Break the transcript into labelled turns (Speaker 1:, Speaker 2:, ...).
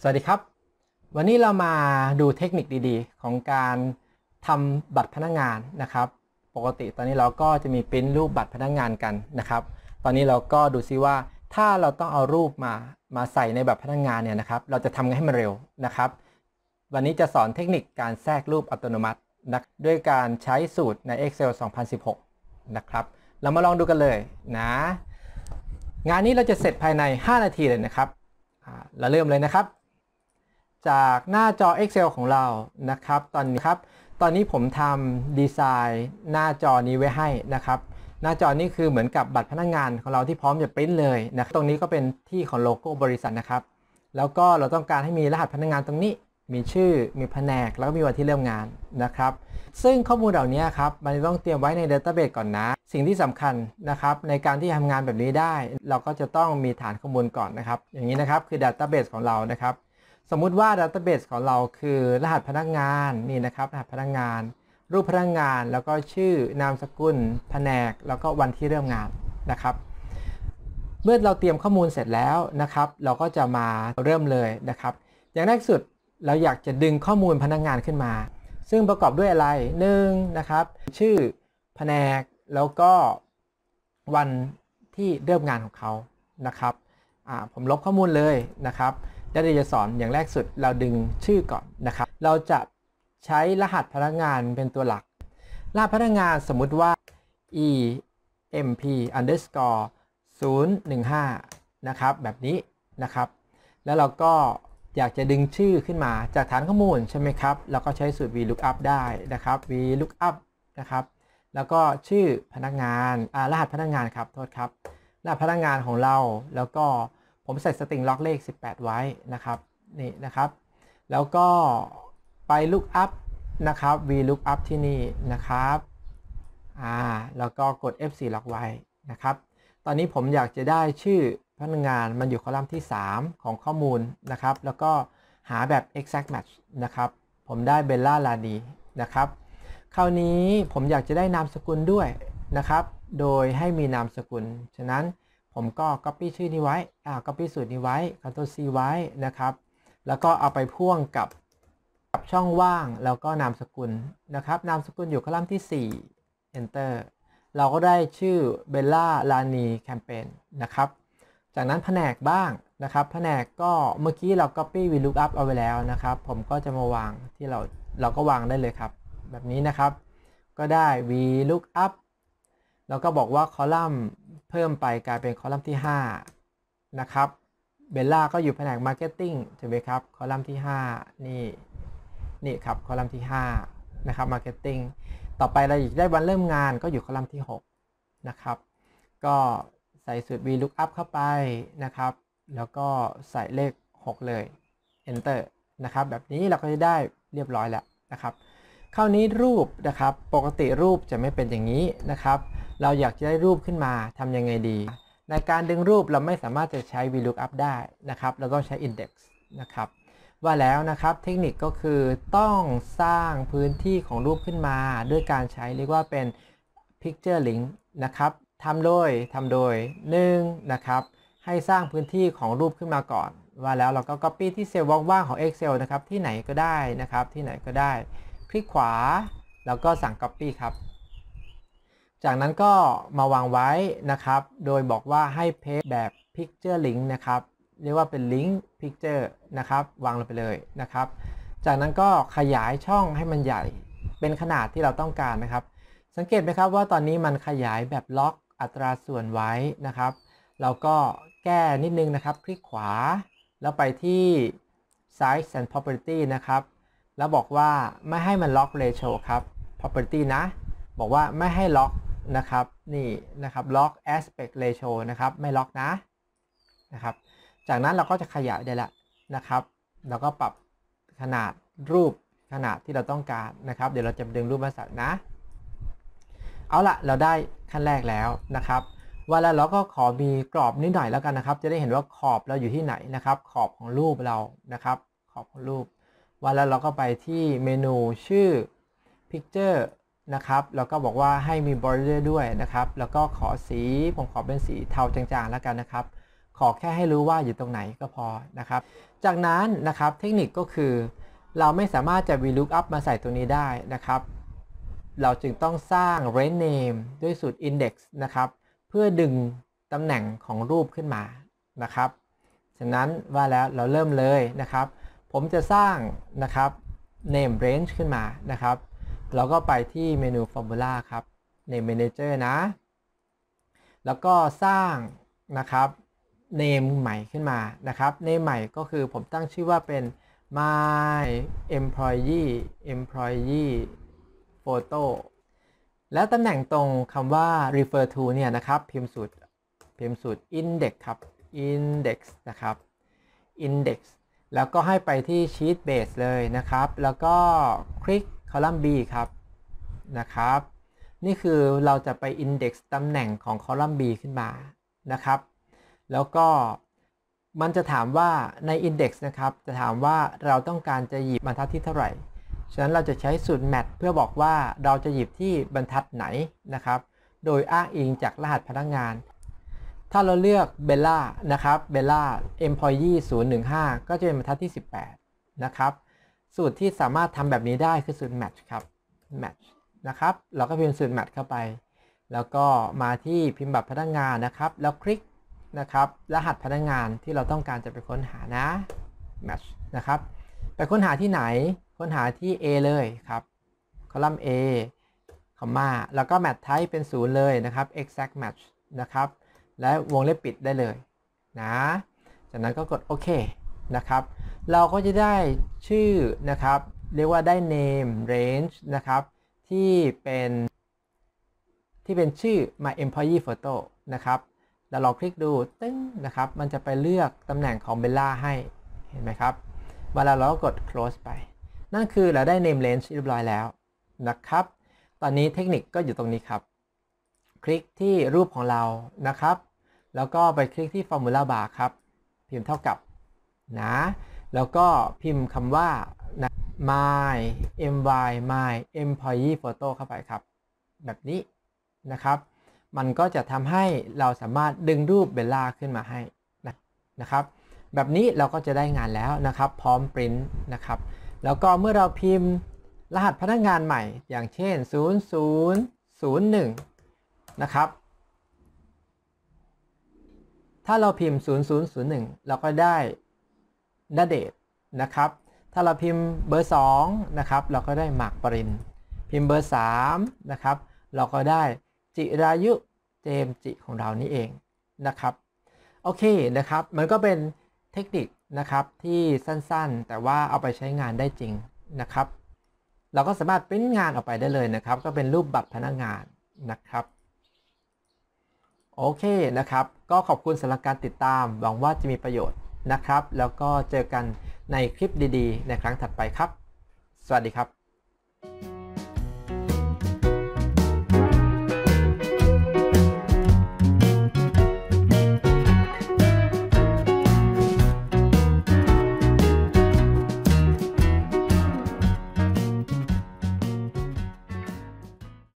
Speaker 1: สวัสดีครับ วันนี้เรามาดูเทคนิคดีๆ ของการทำบัตรพนักงานนะครับ ปกติตอนนี้เราก็จะมีปริ้นรูปบัตรพนักงานกันนะครับ ตอนนี้เราก็ดูซิว่าถ้าเราต้องเอารูปมามาใส่ในบัตรพนักงานเนี่ยนะครับ เราจะทำให้มันเร็วนะครับ วันนี้จะสอนเทคนิคการแทรกรูปอัตโนมัตินะด้วยการใช้สูตรใน Excel 2016 นะครับ เรามาลองดูกันเลยนะ งานนี้เราจะเสร็จภายใน 5 นาทีเลยนะครับเราเริ่มเลยนะครับจากหน้าจอ Excel ของเรานะครับ ตอนนี้ครับตอนนี้ผมทำดีไซน์หน้าจอนี้ไว้ให้นะครับ หน้าจอนี้คือเหมือนกับบัตรพนักงงานของเราที่พร้อมจะปริ้นเลยนะตรงนี้ก็เป็นที่ของโลโก้บริษัทนะครับ แล้วก็เราต้องการให้มีรหัสพนักงงานตรงนี้ มีชื่อมีแผนกแล้วก็มีวันที่เริ่มงานนะครับ ซึ่งข้อมูลเหล่านี้ครับมันต้องเตรียมไว้ในเดต้าเบสก่อนนะ สิ่งที่สำคัญนะครับ ในการที่ทำงานแบบนี้ได้ เราก็จะต้องมีฐานข้อมูลก่อนนะครับ อย่างนี้นะครับคือดัตต้าเบสของเรานะครับสมมุติว่าเตอร์เบสของเราคือ รหัสพนักงานนี่นะครับ รหัสพนักงาน รูปพนักงานแล้วก็ชื่อนามสกุลแผนกแล้วก็วันที่เริ่มงานนะครับ เมื่อเราเตรียมข้อมูลเสร็จแล้วนะครับ เราก็จะมาเริ่มเลยนะครับ อย่างแรกสุดเราอยากจะดึงข้อมูลพนักงานขึ้นมา ซึ่งประกอบด้วยอะไร1นนะครับ ชื่อแผนกแล้วก็วันที่เริ่มงานของเขานะครับผมลบข้อมูลเลยนะครับแลวเราจะสอนอย่างแรกสุดเราดึงชื่อก่อนนะครับ เราจะใช้รหัสพนักงานเป็นตัวหลัก รหัสพนักงานสมมุติว่า emp underscore 015นะครับ แบบนี้นะครับ แล้วเราก็อยากจะดึงชื่อขึ้นมาจากฐานข้อมูลใช่ไหมครับ เราก็ใช้สูตร vlookup ได้นะครับ vlookup นะครับ แล้วก็ชื่อพนักงานรหัสพนักงานครับ โทษครับ รหัสพนักงานของเรา แล้วก็ผมใส่สตริงล็อกเลข 18 ไว้นะครับนี่นะครับ แล้วก็ไป look up นะครับ v look up ที่นี่นะครับอ่าแล้วก็กด F4 ล็อกไว้นะครับ ตอนนี้ผมอยากจะได้ชื่อพนักงานมันอยู่คอลัมน์ที่ 3 ของข้อมูลนะครับ แล้วก็หาแบบ exact match นะครับ ผมได้เบลล่า ลานีนะครับ คราวนี้ผมอยากจะได้นามสกุลด้วยนะครับ โดยให้มีนามสกุล ฉะนั้นผมก็ Copy ชื่อนี้ไว้อ่า Copy สูตรนี้ไว้ Ctrl C ไว้ นะครับ แล้วก็เอาไปพ่วงกับกับช่องว่าง แล้วก็นามสกุล นะครับ นามสกุลอยู่คอลัมน์ที่ 4 Enter เราก็ได้ชื่อเบลล่า ลานี แคมเปญ นะครับ จากนั้นแผนกบ้าง นะครับ แผนกก็เมื่อกี้เรา Copy VLOOKUP เอาไว้แล้วนะครับ ผมก็จะมาวางที่เราเราก็วางได้เลยครับ แบบนี้นะครับ ก็ได้ VLOOKUP แล้วก็บอกว่าคอลัมน์เพิ่มไปกลายเป็นคอลัมน์ที่ 5 นะครับเบลล่าก็อยู่แผนกมาร์เก็ตติ้งถูกไหมครับคอลัมน์ที่ 5นี่นี่ครับคอลัมน์ที่5นะครับมาร์เก็ตติ้งต่อไปเราอีกได้วันเริ่มงานก็อยู่คอลัมน์ที่6นะครับก็ใส่สูตร VLOOKUP เข้าไปนะครับ แล้วก็ใส่เลข 6 เลย Enter นะครับแบบนี้เราก็จะได้เรียบร้อยแล้วนะครับ คราวนี้รูปนะครับปกติรูปจะไม่เป็นอย่างนี้นะครับเราอยากจะได้รูปขึ้นมาทำยังไงดี ในการดึงรูปเราไม่สามารถจะใช้ VLOOKUP ได้นะครับเราต้องใช้ Index นะครับว่าแล้วนะครับเทคนิคก็คือต้องสร้างพื้นที่ของรูปขึ้นมา ด้วยการใช้เรียกว่าเป็น Picture Link นะครับทำโดยทำโดย1นะครับ ให้สร้างพื้นที่ของรูปขึ้นมาก่อน ว่าแล้วเราก็ Copy ที่เซลล์ว่างๆของ Excel นะครับ ที่ไหนก็ได้นะครับ ที่ไหนก็ได้ คลิกขวา แล้วก็สั่ง Copy ครับจากนั้นก็มาวางไว้นะครับ โดยบอกว่าให้เพจแบบ Picture Link นะครับ เรียกว่าเป็น Link Picture นะครับวางลงไปเลยนะครับ จากนั้นก็ขยายช่องให้มันใหญ่เป็นขนาดที่เราต้องการนะครับ สังเกตไหมครับว่าตอนนี้มันขยายแบบล็อกอัตราส่วนไว้นะครับ เราก็แก้นิดนึงนะครับ คลิกขวา แล้วไปที่ Size and Property นะครับ แล้วบอกว่าไม่ให้มันล็อก ratio ครับ property นะ บอกว่าไม่ให้ล็อกนะครับนี่นะครับล็อก aspect ratio นะครับไม่ล็อกนะนะครับจากนั้นเราก็จะขยายได้ละนะครับ เราก็ปรับขนาดรูปขนาดที่เราต้องการนะครับ เดี๋ยวเราจะดึงรูปมาใส่นะ เอาละเราได้ขั้นแรกแล้วนะครับว่าแล้ว เราก็ขอมีกรอบนิดหน่อยแล้วกันนะครับจะได้เห็นว่าขอบเราอยู่ที่ไหนนะครับขอบของรูปเรานะครับขอบของรูปว่าแล้วเราก็ไปที่เมนูชื่อ picture นะครับแล้วก็บอกว่าให้มีบอร์เดอร์ด้วยนะครับแล้วก็ขอสีผมขอเป็นสีเทาจางๆ แล้วกันนะครับ ขอแค่ให้รู้ว่าอยู่ตรงไหนก็พอนะครับ จากนั้นนะครับเทคนิคก็คือเราไม่สามารถจะ VLOOKUP มาใส่ตัวนี้ได้นะครับ เราจึงต้องสร้าง range name ด้วยสูตร index นะครับเพื่อดึงตำแหน่งของรูปขึ้นมานะครับฉะนั้นว่าแล้วเราเริ่มเลยนะครับ ผมจะสร้างนะครับ name range ขึ้นมานะครับเราก็ไปที่เมนู Formula ครับใน Manager นะ แล้วก็สร้าง นะครับเนมใหม่ขึ้นมานะครับเนมใหม่ก็คือผมตั้งชื่อว่าเป็น my employee employee photo แล้วตำแหน่งตรงคำว่า refer to เนี่ย นะครับ พิมพ์สูตรพิมพ์สูตร index ครับ index นะครับ index แล้วก็ให้ไปที่ sheet base เลยนะครับ แล้วก็คลิกคอลัมน์ B ครับ นะครับ นี่คือเราจะไป Index ตำแหน่งของคอลัมน์ B ขึ้นมานะครับ แล้วก็มันจะถามว่าใน Index นะครับ จะถามว่าเราต้องการจะหยิบบรรทัดที่เท่าไหร่ ฉะนั้นเราจะใช้สูตร MAT เพื่อบอกว่าเราจะหยิบที่บรรทัดไหนนะครับ โดยอ้างอิงจากรหัสพนักงาน ถ้าเราเลือกเบลล่านะครับเบลล่า employee 015 ก็จะเป็นบรรทัดที่ 18 นะครับสูตรที่สามารถทำแบบนี้ได้คือสูตร match ครับ match นะครับเราก็พิมพ์สูตร match เข้าไป แล้วก็มาที่พิมพ์บัตรพนักงานนะครับ แล้วคลิกนะครับรหัสพนักงานที่เราต้องการจะไปค้นหานะ match นะครับ ไปค้นหาที่ไหนค้นหาที่ A เลยครับคอลัมน์ A คอมมาแล้วก็ match type เป็นศูนย์เลยนะครับ exact match นะครับ และวงเล็บปิดได้เลยนะจากนั้นก็กดโอเคนะครับเราก็จะได้ชื่อนะครับ เรียกว่าได้ name range นะครับ ที่เป็น ที่เป็นชื่อ my employee photo นะครับ แล้วลองคลิกดูตึ้งนะครับ มันจะไปเลือกตำแหน่งของเบลล่าให้เห็นไหมครับเวลาเรากด close ไป นั่นคือเราได้ name range เรียบร้อยแล้วนะครับ ตอนนี้เทคนิคก็อยู่ตรงนี้ครับ คลิกที่รูปของเรานะครับ แล้วก็ไปคลิกที่ formula bar ครับพิมพ์เท่ากับ นะแล้วก็พิมพ์คำว่า my my my employee photo เข้าไปครับ แบบนี้นะครับ มันก็จะทำให้เราสามารถดึงรูปเบลล่าขึ้นมาให้นะครับ แบบนี้เราก็จะได้งานแล้วนะครับพร้อมปริ้นนะครับ แล้วก็เมื่อเราพิมพ์รหัสพนักงานใหม่ อย่างเช่น 0001 นะครับ ถ้าเราพิมพ์ 0001 เราก็ได้ณเดชนะครับถ้าเราพิมพ์เบอร์2นะครับเราก็ได้หมากปรินพิมพ์เบอร์3นะครับเราก็ได้จิรายุเจมจิของเรานี่เองนะครับโอเคนะครับมันก็เป็นเทคนิคนะครับที่สั้นๆ แต่ว่าเอาไปใช้งานได้จริงนะครับ เราก็สามารถปริ้นงานออกไปได้เลยนะครับ ก็เป็นรูปบัตรพนักงานนะครับ โอเคนะครับ ก็ขอบคุณสำหรับการติดตาม หวังว่าจะมีประโยชน์นะครับแล้วก็เจอกันในคลิปดี ๆ ในครั้งถัดไปครับ สวัสดีครับ